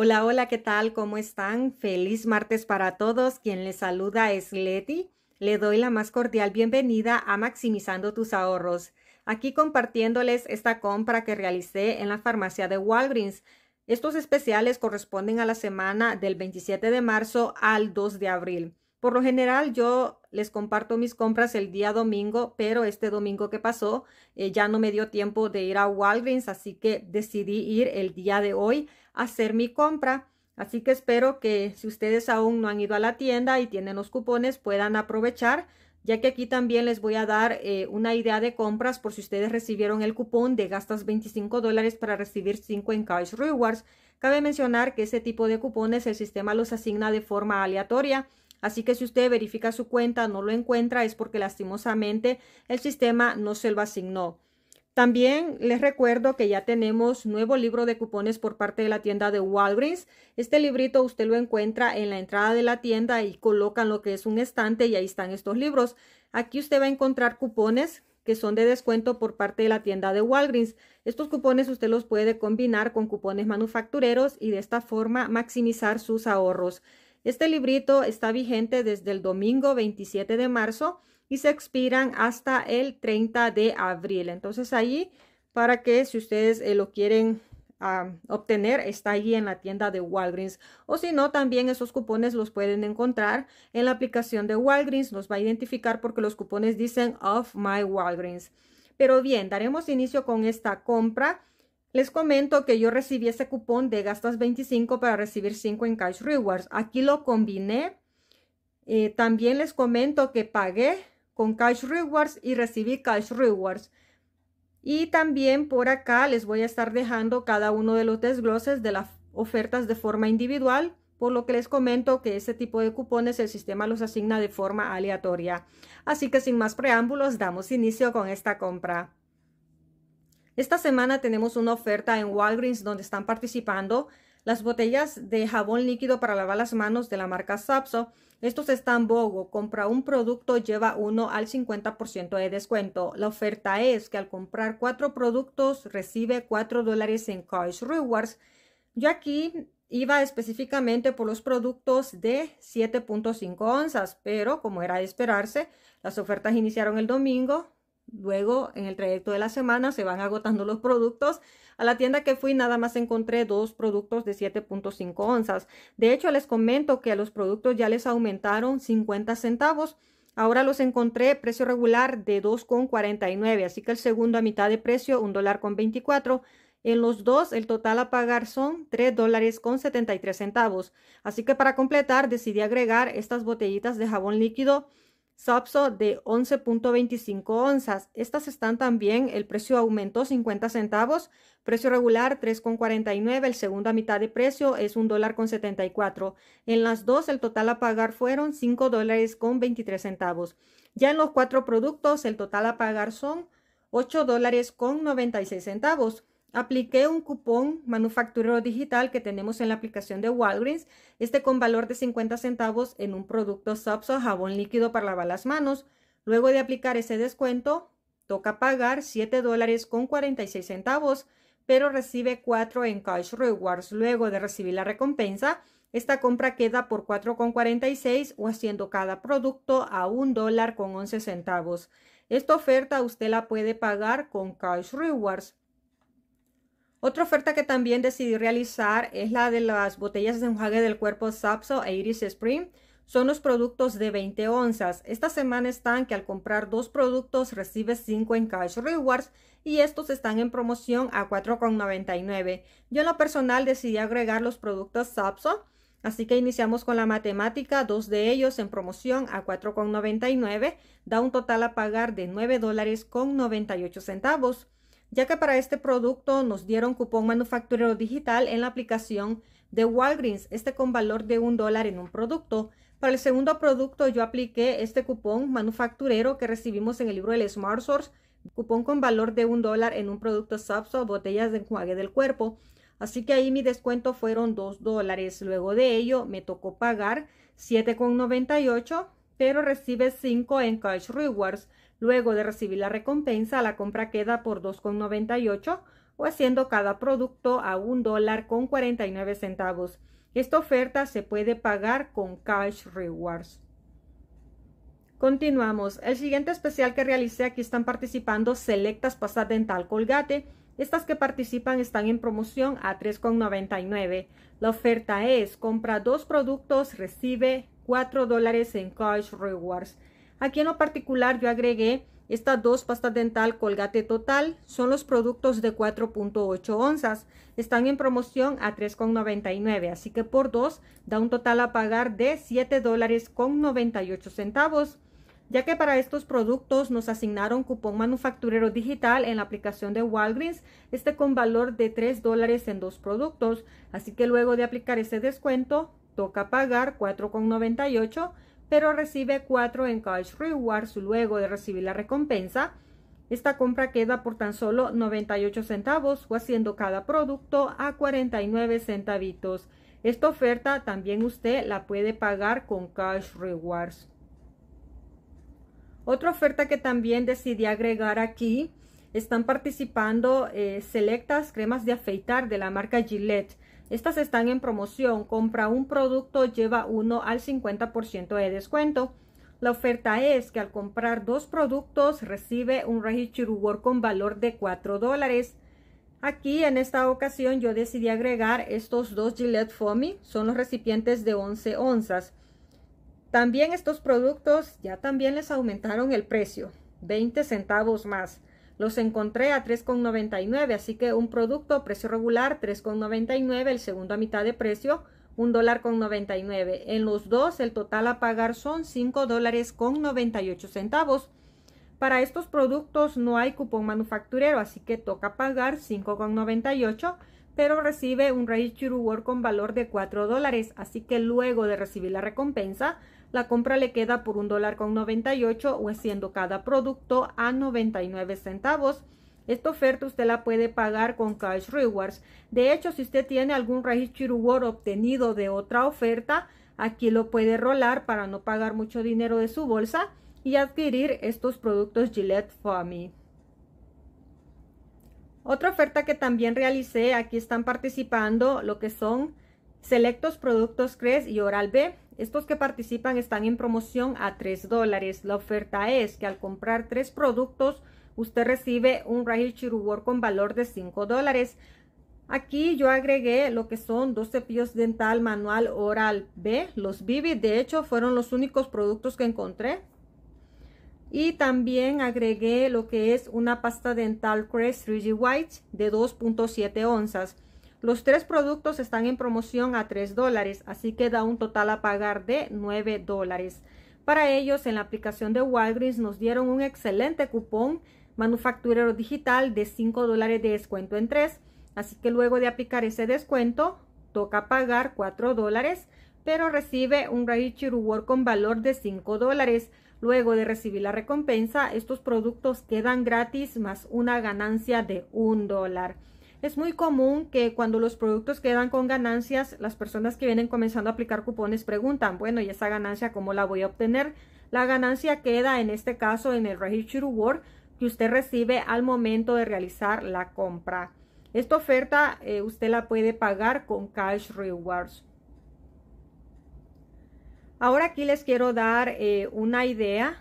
Hola, hola, ¿qué tal? ¿Cómo están? Feliz martes para todos. Quien les saluda es Leti. Le doy la más cordial bienvenida a Maximizando tus ahorros. Aquí compartiéndoles esta compra que realicé en la farmacia de Walgreens. Estos especiales corresponden a la semana del 27 de marzo al 2 de abril. Por lo general yo les comparto mis compras el día domingo, pero este domingo que pasó eh, ya no me dio tiempo de ir a Walgreens, así que decidí ir el día de hoy a hacer mi compra. Así que espero que si ustedes aún no han ido a la tienda y tienen los cupones puedan aprovechar, ya que aquí también les voy a dar eh, una idea de compras por si ustedes recibieron el cupón de gastas 25 dólares para recibir 5 en Cash Rewards. Cabe mencionar que ese tipo de cupones el sistema los asigna de forma aleatoria Así que si usted verifica su cuenta, no lo encuentra, es porque lastimosamente el sistema no se lo asignó. También les recuerdo que ya tenemos nuevo libro de cupones por parte de la tienda de Walgreens. Este librito usted lo encuentra en la entrada de la tienda y colocan lo que es un estante y ahí están estos libros. Aquí usted va a encontrar cupones que son de descuento por parte de la tienda de Walgreens. Estos cupones usted los puede combinar con cupones manufactureros y de esta forma maximizar sus ahorros. Este librito está vigente desde el domingo 27 de marzo y se expiran hasta el 30 de abril. Entonces ahí para que si ustedes eh, lo quieren obtener está allí en la tienda de Walgreens o si no también esos cupones los pueden encontrar en la aplicación de Walgreens nos va a identificar porque los cupones dicen of my Walgreens pero bien daremos inicio con esta compra les comento que yo recibí ese cupón de gastas 25 para recibir 5 en cash rewards. Aquí lo combiné. Eh, también les comento que pagué con cash rewards y recibí cash rewards. Y también por acá les voy a estar dejando cada uno de los desgloses de las ofertas de forma individual, por lo que les comento que ese tipo de cupones el sistema los asigna de forma aleatoria. Así que sin más preámbulos, damos inicio con esta compra. Esta semana tenemos una oferta en Walgreens donde están participando las botellas de jabón líquido para lavar las manos de la marca Sapso. Estos están BOGO. Compra un producto, lleva uno al 50% de descuento. La oferta es que al comprar cuatro productos recibe cuatro dólares en Cash Rewards. Yo aquí iba específicamente por los productos de 7.5 onzas, pero como era de esperarse, las ofertas iniciaron el domingo, Luego, en el trayecto de la semana, se van agotando los productos. A la tienda que fui nada más encontré dos productos de 7.5 onzas. De hecho, les comento que a los productos ya les aumentaron 50 centavos. Ahora los encontré precio regular de 2,49, así que el segundo a mitad de precio, un dólar con 24. En los dos, el total a pagar son 3 dólares con 73 centavos. Así que para completar, decidí agregar estas botellitas de jabón líquido Sapso de 11.25 onzas. Estas están también, el precio aumentó 50 centavos, precio regular 3.49, el segundo a mitad de precio es $1.74. dólar con 74. En las dos el total a pagar fueron $5.23. dólares con 23 centavos. Ya en los cuatro productos el total a pagar son 8 dólares con 96 centavos. Apliqué un cupón manufacturero digital que tenemos en la aplicación de Walgreens, este con valor de 50 centavos en un producto o jabón líquido para lavar las manos. Luego de aplicar ese descuento, toca pagar 7 dólares con 46 centavos, pero recibe 4 en Cash Rewards. Luego de recibir la recompensa, esta compra queda por 4,46 o haciendo cada producto a $1.11. dólar con 11 centavos. Esta oferta usted la puede pagar con Cash Rewards. Otra oferta que también decidí realizar es la de las botellas de enjuague del cuerpo Sapso e Iris Spring. Son los productos de 20 onzas. Esta semana están que al comprar dos productos recibes 5 en cash rewards y estos están en promoción a 4,99. Yo en lo personal decidí agregar los productos Sapso. Así que iniciamos con la matemática, dos de ellos en promoción a 4,99, da un total a pagar de 9 dólares con 98 centavos ya que para este producto nos dieron cupón manufacturero digital en la aplicación de Walgreens, este con valor de un dólar en un producto. Para el segundo producto yo apliqué este cupón manufacturero que recibimos en el libro del Smart Source, cupón con valor de un dólar en un producto Subso, botellas de enjuague del cuerpo. Así que ahí mi descuento fueron dos dólares. Luego de ello me tocó pagar 7,98, pero recibe 5 en Cash Rewards Luego de recibir la recompensa, la compra queda por 2,98 o haciendo cada producto a un dólar con 49 centavos. Esta oferta se puede pagar con Cash Rewards. Continuamos. El siguiente especial que realicé aquí están participando selectas pastas dental Colgate. Estas que participan están en promoción a 3,99. La oferta es compra dos productos, recibe 4 dólares en Cash Rewards. Aquí en lo particular yo agregué estas dos pastas dental Colgate Total. Son los productos de 4.8 onzas. Están en promoción a 3.99, así que por dos da un total a pagar de 7 dólares con 98 centavos ya que para estos productos nos asignaron cupón manufacturero digital en la aplicación de Walgreens, este con valor de 3 dólares en dos productos, así que luego de aplicar ese descuento, toca pagar 4,98 pero recibe 4 en Cash Rewards luego de recibir la recompensa. Esta compra queda por tan solo 98 centavos o haciendo cada producto a 49 centavitos. Esta oferta también usted la puede pagar con Cash Rewards. Otra oferta que también decidí agregar aquí, están participando eh, selectas cremas de afeitar de la marca Gillette. Estas están en promoción. Compra un producto, lleva uno al 50% de descuento. La oferta es que al comprar dos productos recibe un Register Work con valor de 4 dólares. Aquí en esta ocasión yo decidí agregar estos dos Gillette Foamy. Son los recipientes de 11 onzas. También estos productos ya también les aumentaron el precio. 20 centavos más. Los encontré a 3,99, así que un producto precio regular 3,99, el segundo a mitad de precio $1.99. En los dos el total a pagar son $5.98. dólares con centavos. Para estos productos no hay cupón manufacturero, así que toca pagar 5,98, pero recibe un rey Work con valor de 4 dólares, así que luego de recibir la recompensa la compra le queda por un dólar con 98 o haciendo cada producto a 99 centavos. Esta oferta usted la puede pagar con Cash Rewards. De hecho, si usted tiene algún Registro Reward obtenido de otra oferta, aquí lo puede rolar para no pagar mucho dinero de su bolsa y adquirir estos productos Gillette Family. Otra oferta que también realicé, aquí están participando lo que son selectos productos CRES y Oral B. Estos que participan están en promoción a 3 dólares. La oferta es que al comprar tres productos, usted recibe un Rahil Chirubor con valor de 5 dólares. Aquí yo agregué lo que son dos cepillos dental manual oral B. Los Bibi, de hecho, fueron los únicos productos que encontré. Y también agregué lo que es una pasta dental Crest 3G White de 2.7 onzas. Los tres productos están en promoción a 3 dólares, así que da un total a pagar de 9 dólares. Para ellos, en la aplicación de Walgreens nos dieron un excelente cupón manufacturero digital de 5 dólares de descuento en tres. Así que luego de aplicar ese descuento, toca pagar 4 dólares, pero recibe un Raichi Reward con valor de 5 dólares. Luego de recibir la recompensa, estos productos quedan gratis más una ganancia de 1 dólar. Es muy común que cuando los productos quedan con ganancias, las personas que vienen comenzando a aplicar cupones preguntan, bueno, ¿y esa ganancia cómo la voy a obtener? La ganancia queda en este caso en el Register Reward que usted recibe al momento de realizar la compra. Esta oferta eh, usted la puede pagar con Cash Rewards. Ahora aquí les quiero dar eh, una idea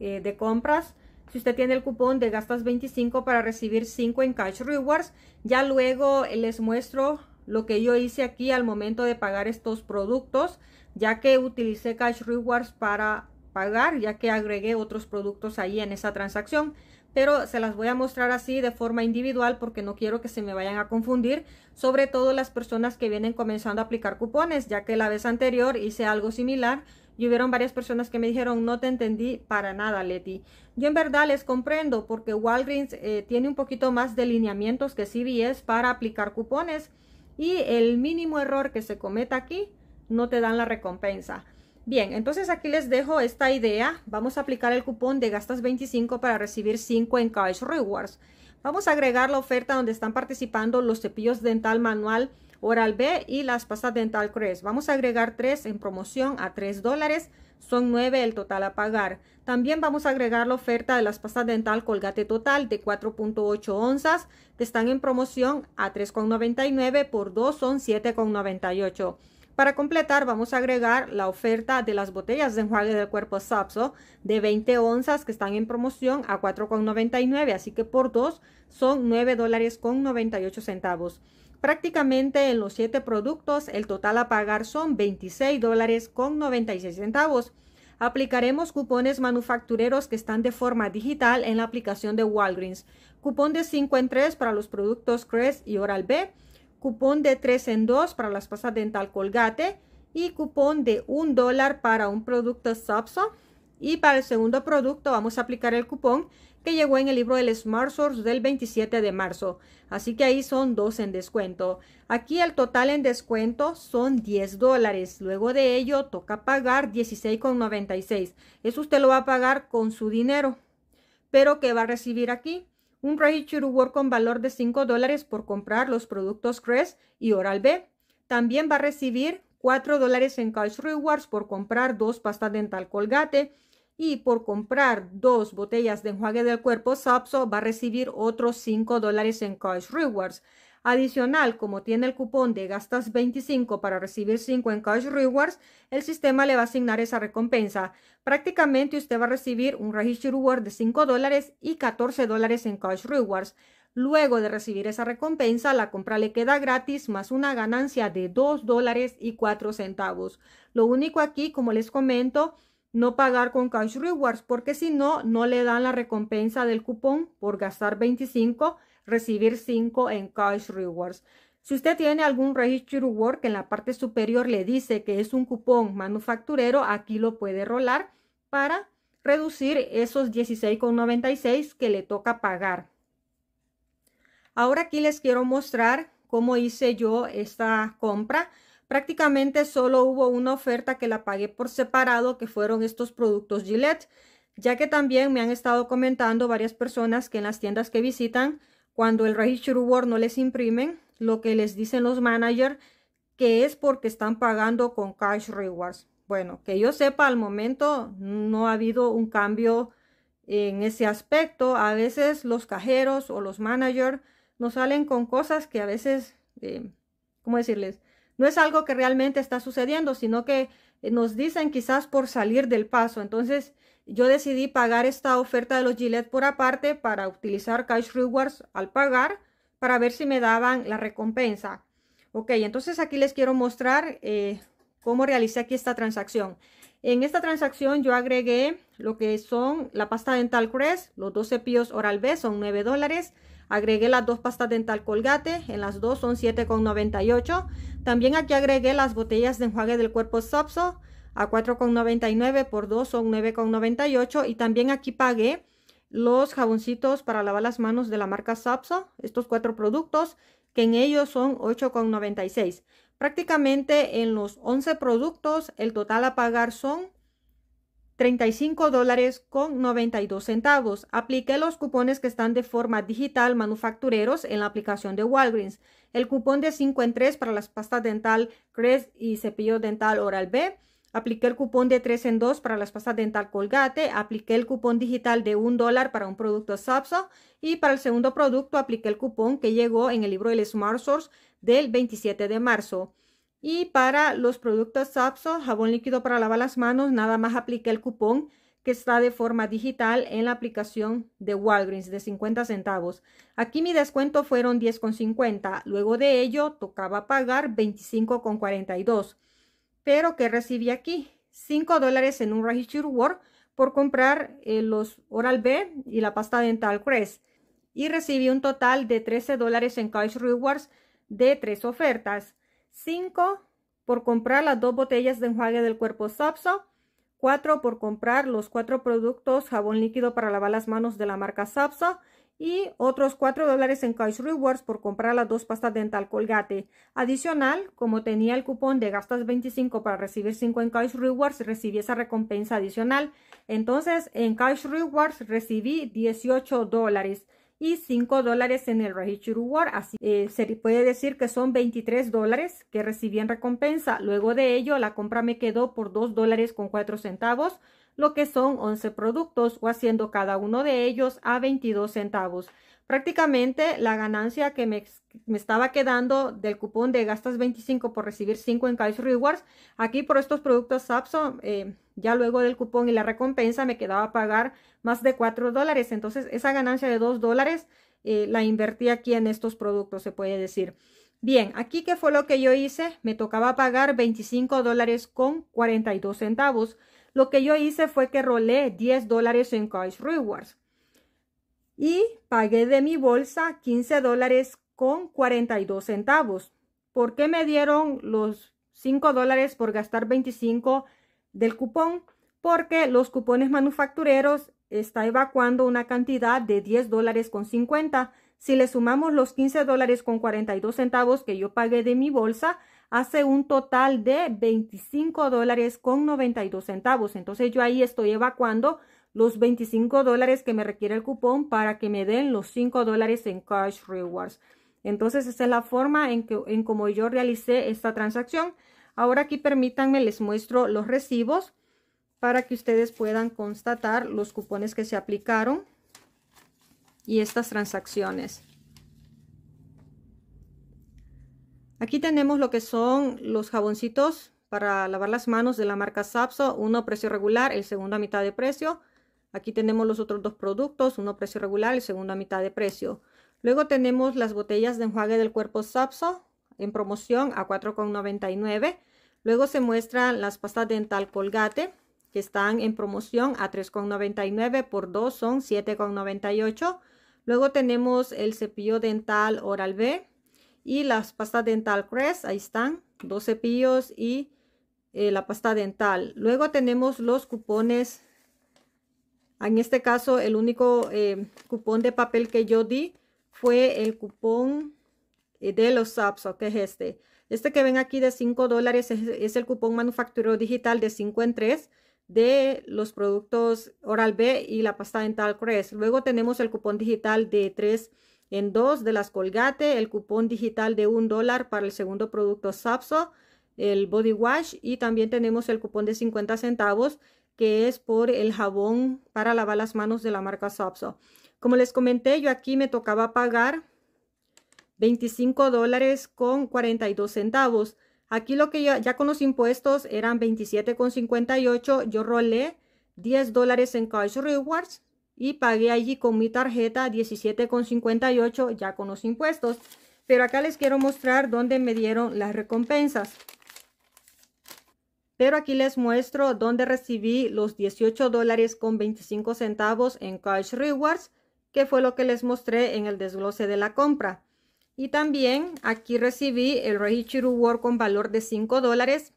eh, de compras si usted tiene el cupón de gastas 25 para recibir 5 en Cash Rewards, ya luego eh, les muestro lo que yo hice aquí al momento de pagar estos productos, ya que utilicé Cash Rewards para pagar, ya que agregué otros productos ahí en esa transacción. Pero se las voy a mostrar así de forma individual porque no quiero que se me vayan a confundir, sobre todo las personas que vienen comenzando a aplicar cupones, ya que la vez anterior hice algo similar y hubieron varias personas que me dijeron, no te entendí para nada, Leti. Yo en verdad les comprendo porque Walgreens eh, tiene un poquito más de lineamientos que CVS para aplicar cupones y el mínimo error que se cometa aquí no te dan la recompensa. Bien, entonces aquí les dejo esta idea. Vamos a aplicar el cupón de gastas 25 para recibir 5 en Cash Rewards. Vamos a agregar la oferta donde están participando los cepillos dental manual Oral B y las pastas dental Crest. Vamos a agregar tres en promoción a 3 dólares. Son 9 el total a pagar. También vamos a agregar la oferta de las pastas dental Colgate Total de 4.8 onzas que están en promoción a 3.99 por 2 son 7.98. Para completar, vamos a agregar la oferta de las botellas de enjuague del cuerpo Sapso de 20 onzas que están en promoción a 4,99, así que por 2 son 9 dólares con 98 centavos. Prácticamente en los siete productos el total a pagar son 26 dólares con centavos. Aplicaremos cupones manufactureros que están de forma digital en la aplicación de Walgreens. Cupón de 5 en 3 para los productos Crest y Oral B. Cupón de 3 en 2 para las pasas dental Colgate. Y cupón de 1 dólar para un producto Sapso. Y para el segundo producto vamos a aplicar el cupón que llegó en el libro del Smart Source del 27 de marzo. Así que ahí son dos en descuento. Aquí el total en descuento son 10 dólares. Luego de ello toca pagar 16,96. Eso usted lo va a pagar con su dinero. Pero ¿qué va a recibir aquí? Un Register Reward con valor de 5 dólares por comprar los productos Crest y Oral B. También va a recibir 4 dólares en Cash Rewards por comprar dos pastas dental colgate y por comprar dos botellas de enjuague del cuerpo Sapso va a recibir otros 5 dólares en Cash Rewards. Adicional, como tiene el cupón de gastas 25 para recibir 5 en Cash Rewards, el sistema le va a asignar esa recompensa. Prácticamente usted va a recibir un Registro Reward de 5 dólares y 14 dólares en Cash Rewards. Luego de recibir esa recompensa, la compra le queda gratis más una ganancia de 2 dólares y 4 centavos. Lo único aquí, como les comento, no pagar con Cash Rewards, porque si no, no le dan la recompensa del cupón por gastar 25, recibir 5 en Cash Rewards. Si usted tiene algún registro Reward que en la parte superior le dice que es un cupón manufacturero, aquí lo puede rolar para reducir esos 16,96 que le toca pagar. Ahora aquí les quiero mostrar cómo hice yo esta compra. Prácticamente solo hubo una oferta que la pagué por separado, que fueron estos productos Gillette, ya que también me han estado comentando varias personas que en las tiendas que visitan, cuando el Register reward no les imprimen, lo que les dicen los managers, que es porque están pagando con cash rewards. Bueno, que yo sepa, al momento no ha habido un cambio en ese aspecto. A veces los cajeros o los managers nos salen con cosas que a veces, eh, ¿cómo decirles? no es algo que realmente está sucediendo, sino que eh, nos dicen quizás por salir del paso. Entonces, yo decidí pagar esta oferta de los Gillette por aparte para utilizar Cash Rewards al pagar para ver si me daban la recompensa. Ok, entonces aquí les quiero mostrar eh, cómo realicé aquí esta transacción. En esta transacción yo agregué lo que son la pasta dental Crest, los 12 cepillos Oral-B son 9 dólares, Agregué las dos pastas dental colgate, en las dos son 7,98. También aquí agregué las botellas de enjuague del cuerpo Sapso a 4,99 por 2 son 9,98. Y también aquí pagué los jaboncitos para lavar las manos de la marca Sapso, estos cuatro productos que en ellos son 8,96. Prácticamente en los 11 productos el total a pagar son 35 dólares con 92 centavos. Apliqué los cupones que están de forma digital manufactureros en la aplicación de Walgreens. El cupón de 5 en 3 para las pastas dental Crest y cepillo dental Oral B. Apliqué el cupón de 3 en 2 para las pastas dental Colgate. Apliqué el cupón digital de 1 dólar para un producto Sapsa. Y para el segundo producto apliqué el cupón que llegó en el libro del Smart Source del 27 de marzo. Y para los productos Sapso, jabón líquido para lavar las manos, nada más apliqué el cupón que está de forma digital en la aplicación de Walgreens de 50 centavos. Aquí mi descuento fueron 10,50. Luego de ello tocaba pagar 25,42. Pero ¿qué recibí aquí? 5 dólares en un Register Work por comprar eh, los Oral B y la pasta dental Crest. Y recibí un total de 13 dólares en Cash Rewards de tres ofertas. 5 por comprar las dos botellas de enjuague del cuerpo Sapso. 4 por comprar los cuatro productos jabón líquido para lavar las manos de la marca Sapso y otros 4 dólares en Cash Rewards por comprar las dos pastas dental Colgate. Adicional, como tenía el cupón de gastas 25 para recibir 5 en Cash Rewards, recibí esa recompensa adicional. Entonces, en Cash Rewards recibí 18 dólares y 5 dólares en el Rahichuru Así eh, se puede decir que son 23 dólares que recibí en recompensa. Luego de ello, la compra me quedó por 2 dólares con 4 centavos, lo que son 11 productos o haciendo cada uno de ellos a 22 centavos. Prácticamente la ganancia que me, estaba quedando del cupón de gastas 25 por recibir 5 en Cash Rewards, aquí por estos productos Sapso, eh, ya luego del cupón y la recompensa me quedaba pagar más de 4 dólares. Entonces esa ganancia de 2 dólares eh, la invertí aquí en estos productos, se puede decir. Bien, aquí qué fue lo que yo hice, me tocaba pagar 25 dólares con 42 centavos. Lo que yo hice fue que rolé 10 dólares en Cash Rewards y pagué de mi bolsa 15 dólares con 42 centavos. ¿Por qué me dieron los 5 dólares por gastar 25 del cupón? Porque los cupones manufactureros está evacuando una cantidad de 10 dólares con 50. Si le sumamos los 15 dólares con 42 centavos que yo pagué de mi bolsa, hace un total de 25 dólares con 92 centavos. Entonces yo ahí estoy evacuando los 25 dólares que me requiere el cupón para que me den los 5 dólares en cash rewards. Entonces esa es la forma en que en como yo realicé esta transacción. Ahora aquí permítanme les muestro los recibos para que ustedes puedan constatar los cupones que se aplicaron y estas transacciones. Aquí tenemos lo que son los jaboncitos para lavar las manos de la marca Sapso, uno a precio regular, el segundo a mitad de precio, Aquí tenemos los otros dos productos, uno precio regular, y segundo a mitad de precio. Luego tenemos las botellas de enjuague del cuerpo Sapso en promoción a 4,99. Luego se muestran las pastas dental Colgate que están en promoción a 3,99 por 2 son 7,98. Luego tenemos el cepillo dental Oral B y las pastas dental Crest, ahí están, dos cepillos y eh, la pasta dental. Luego tenemos los cupones en este caso, el único eh, cupón de papel que yo di fue el cupón eh, de los Sapso, que es este. Este que ven aquí de 5 dólares es, el cupón manufacturero digital de 5 en 3 de los productos Oral B y la pasta dental Crest. Luego tenemos el cupón digital de 3 en 2 de las Colgate, el cupón digital de 1 dólar para el segundo producto Sapso, el Body Wash y también tenemos el cupón de 50 centavos que es por el jabón para lavar las manos de la marca Sopso. Como les comenté, yo aquí me tocaba pagar 25 dólares con 42 centavos. Aquí lo que ya, con los impuestos eran 27,58. Yo rolé 10 dólares en Cash Rewards y pagué allí con mi tarjeta 17,58 ya con los impuestos. Pero acá les quiero mostrar dónde me dieron las recompensas. Pero aquí les muestro dónde recibí los 18 dólares con 25 centavos en Cash Rewards, que fue lo que les mostré en el desglose de la compra. Y también aquí recibí el Rehichi Reward con valor de 5 dólares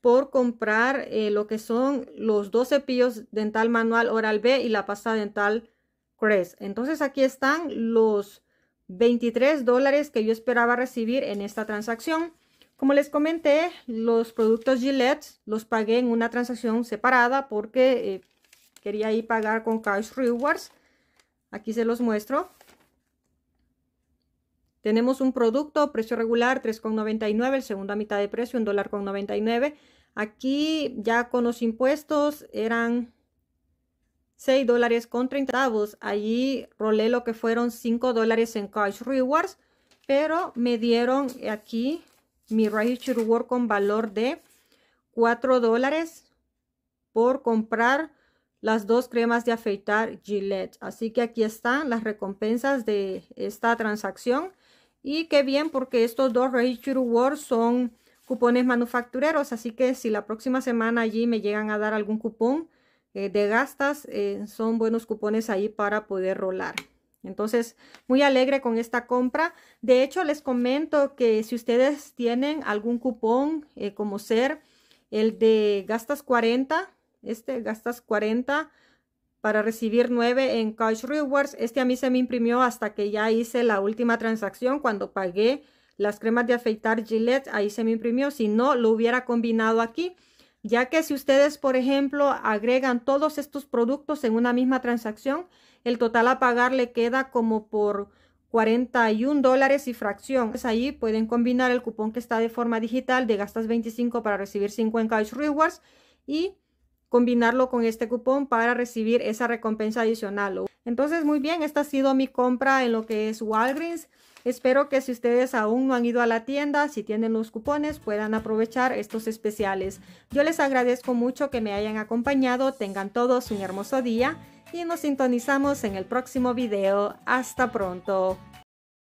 por comprar eh, lo que son los dos cepillos dental manual oral B y la pasta dental Crest. Entonces aquí están los 23 dólares que yo esperaba recibir en esta transacción. Como les comenté, los productos Gillette los pagué en una transacción separada porque eh, quería ir pagar con Cash Rewards. Aquí se los muestro. Tenemos un producto, precio regular 3,99, el segundo mitad de precio, en dólar con Aquí ya con los impuestos eran $6.30. dólares con Allí rolé lo que fueron 5 dólares en Cash Rewards, pero me dieron aquí mi con valor de 4 dólares por comprar las dos cremas de afeitar Gillette. Así que aquí están las recompensas de esta transacción. Y qué bien porque estos dos Ranger rewards son cupones manufactureros. Así que si la próxima semana allí me llegan a dar algún cupón eh, de gastas, eh, son buenos cupones ahí para poder rolar. Entonces, muy alegre con esta compra. De hecho, les comento que si ustedes tienen algún cupón eh, como ser el de gastas 40, este gastas 40 para recibir 9 en Cash Rewards. Este a mí se me imprimió hasta que ya hice la última transacción cuando pagué las cremas de afeitar Gillette. Ahí se me imprimió. Si no, lo hubiera combinado aquí ya que si ustedes, por ejemplo, agregan todos estos productos en una misma transacción, el total a pagar le queda como por 41 dólares y fracción. Entonces ahí pueden combinar el cupón que está de forma digital de gastas 25 para recibir 50 en Cash Rewards y combinarlo con este cupón para recibir esa recompensa adicional. Entonces, muy bien, esta ha sido mi compra en lo que es Walgreens. Espero que si ustedes aún no han ido a la tienda, si tienen los cupones, puedan aprovechar estos especiales. Yo les agradezco mucho que me hayan acompañado, tengan todos un hermoso día y nos sintonizamos en el próximo video. Hasta pronto.